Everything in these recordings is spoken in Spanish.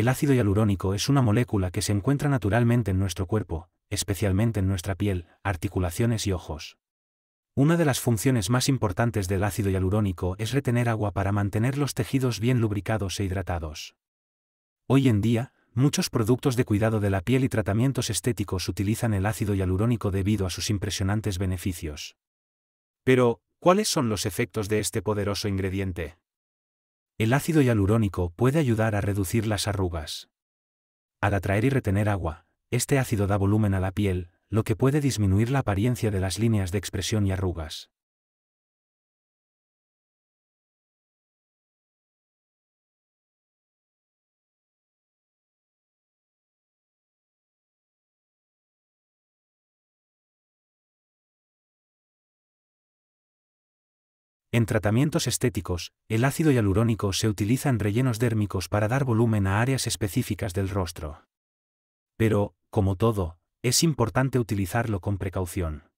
El ácido hialurónico es una molécula que se encuentra naturalmente en nuestro cuerpo, especialmente en nuestra piel, articulaciones y ojos. Una de las funciones más importantes del ácido hialurónico es retener agua para mantener los tejidos bien lubricados e hidratados. Hoy en día, muchos productos de cuidado de la piel y tratamientos estéticos utilizan el ácido hialurónico debido a sus impresionantes beneficios. Pero, ¿cuáles son los efectos de este poderoso ingrediente? El ácido hialurónico puede ayudar a reducir las arrugas. Al atraer y retener agua, este ácido da volumen a la piel, lo que puede disminuir la apariencia de las líneas de expresión y arrugas. En tratamientos estéticos, el ácido hialurónico se utiliza en rellenos dérmicos para dar volumen a áreas específicas del rostro. Pero, como todo, es importante utilizarlo con precaución.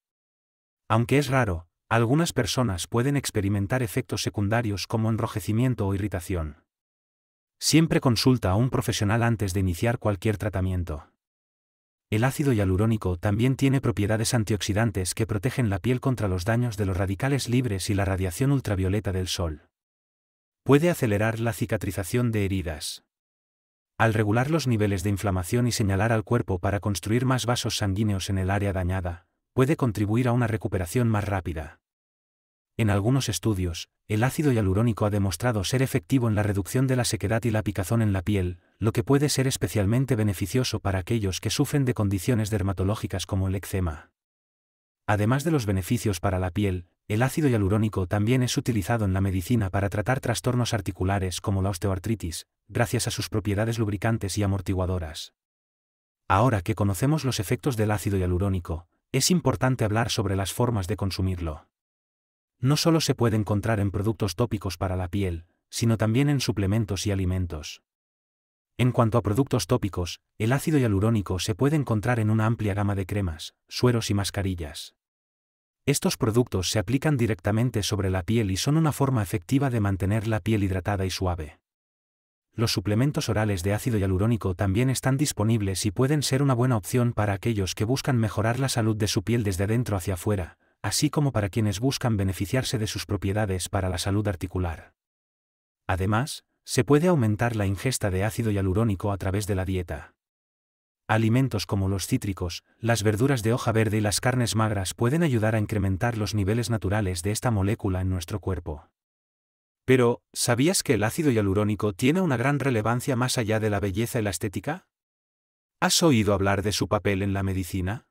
Aunque es raro, algunas personas pueden experimentar efectos secundarios como enrojecimiento o irritación. Siempre consulta a un profesional antes de iniciar cualquier tratamiento. El ácido hialurónico también tiene propiedades antioxidantes que protegen la piel contra los daños de los radicales libres y la radiación ultravioleta del sol. Puede acelerar la cicatrización de heridas. Al regular los niveles de inflamación y señalar al cuerpo para construir más vasos sanguíneos en el área dañada, puede contribuir a una recuperación más rápida. En algunos estudios, el ácido hialurónico ha demostrado ser efectivo en la reducción de la sequedad y la picazón en la piel, lo que puede ser especialmente beneficioso para aquellos que sufren de condiciones dermatológicas como el eczema. Además de los beneficios para la piel, el ácido hialurónico también es utilizado en la medicina para tratar trastornos articulares como la osteoartritis, gracias a sus propiedades lubricantes y amortiguadoras. Ahora que conocemos los efectos del ácido hialurónico, es importante hablar sobre las formas de consumirlo no solo se puede encontrar en productos tópicos para la piel, sino también en suplementos y alimentos. En cuanto a productos tópicos, el ácido hialurónico se puede encontrar en una amplia gama de cremas, sueros y mascarillas. Estos productos se aplican directamente sobre la piel y son una forma efectiva de mantener la piel hidratada y suave. Los suplementos orales de ácido hialurónico también están disponibles y pueden ser una buena opción para aquellos que buscan mejorar la salud de su piel desde dentro hacia afuera, así como para quienes buscan beneficiarse de sus propiedades para la salud articular. Además, se puede aumentar la ingesta de ácido hialurónico a través de la dieta. Alimentos como los cítricos, las verduras de hoja verde y las carnes magras pueden ayudar a incrementar los niveles naturales de esta molécula en nuestro cuerpo. Pero, ¿sabías que el ácido hialurónico tiene una gran relevancia más allá de la belleza y la estética? ¿Has oído hablar de su papel en la medicina?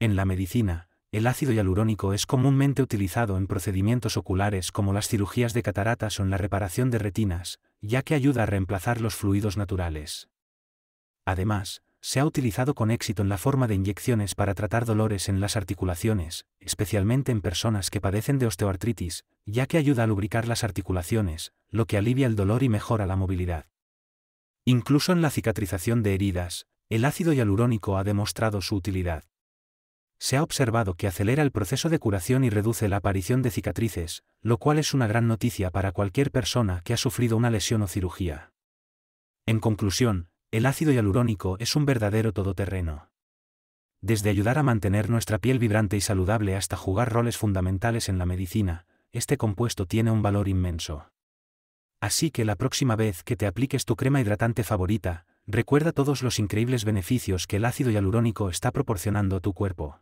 En la medicina, el ácido hialurónico es comúnmente utilizado en procedimientos oculares como las cirugías de cataratas o en la reparación de retinas, ya que ayuda a reemplazar los fluidos naturales. Además, se ha utilizado con éxito en la forma de inyecciones para tratar dolores en las articulaciones, especialmente en personas que padecen de osteoartritis, ya que ayuda a lubricar las articulaciones, lo que alivia el dolor y mejora la movilidad. Incluso en la cicatrización de heridas, el ácido hialurónico ha demostrado su utilidad se ha observado que acelera el proceso de curación y reduce la aparición de cicatrices, lo cual es una gran noticia para cualquier persona que ha sufrido una lesión o cirugía. En conclusión, el ácido hialurónico es un verdadero todoterreno. Desde ayudar a mantener nuestra piel vibrante y saludable hasta jugar roles fundamentales en la medicina, este compuesto tiene un valor inmenso. Así que la próxima vez que te apliques tu crema hidratante favorita, recuerda todos los increíbles beneficios que el ácido hialurónico está proporcionando a tu cuerpo.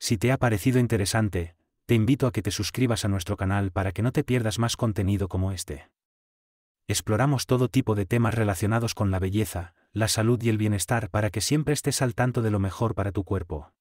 Si te ha parecido interesante, te invito a que te suscribas a nuestro canal para que no te pierdas más contenido como este. Exploramos todo tipo de temas relacionados con la belleza, la salud y el bienestar para que siempre estés al tanto de lo mejor para tu cuerpo.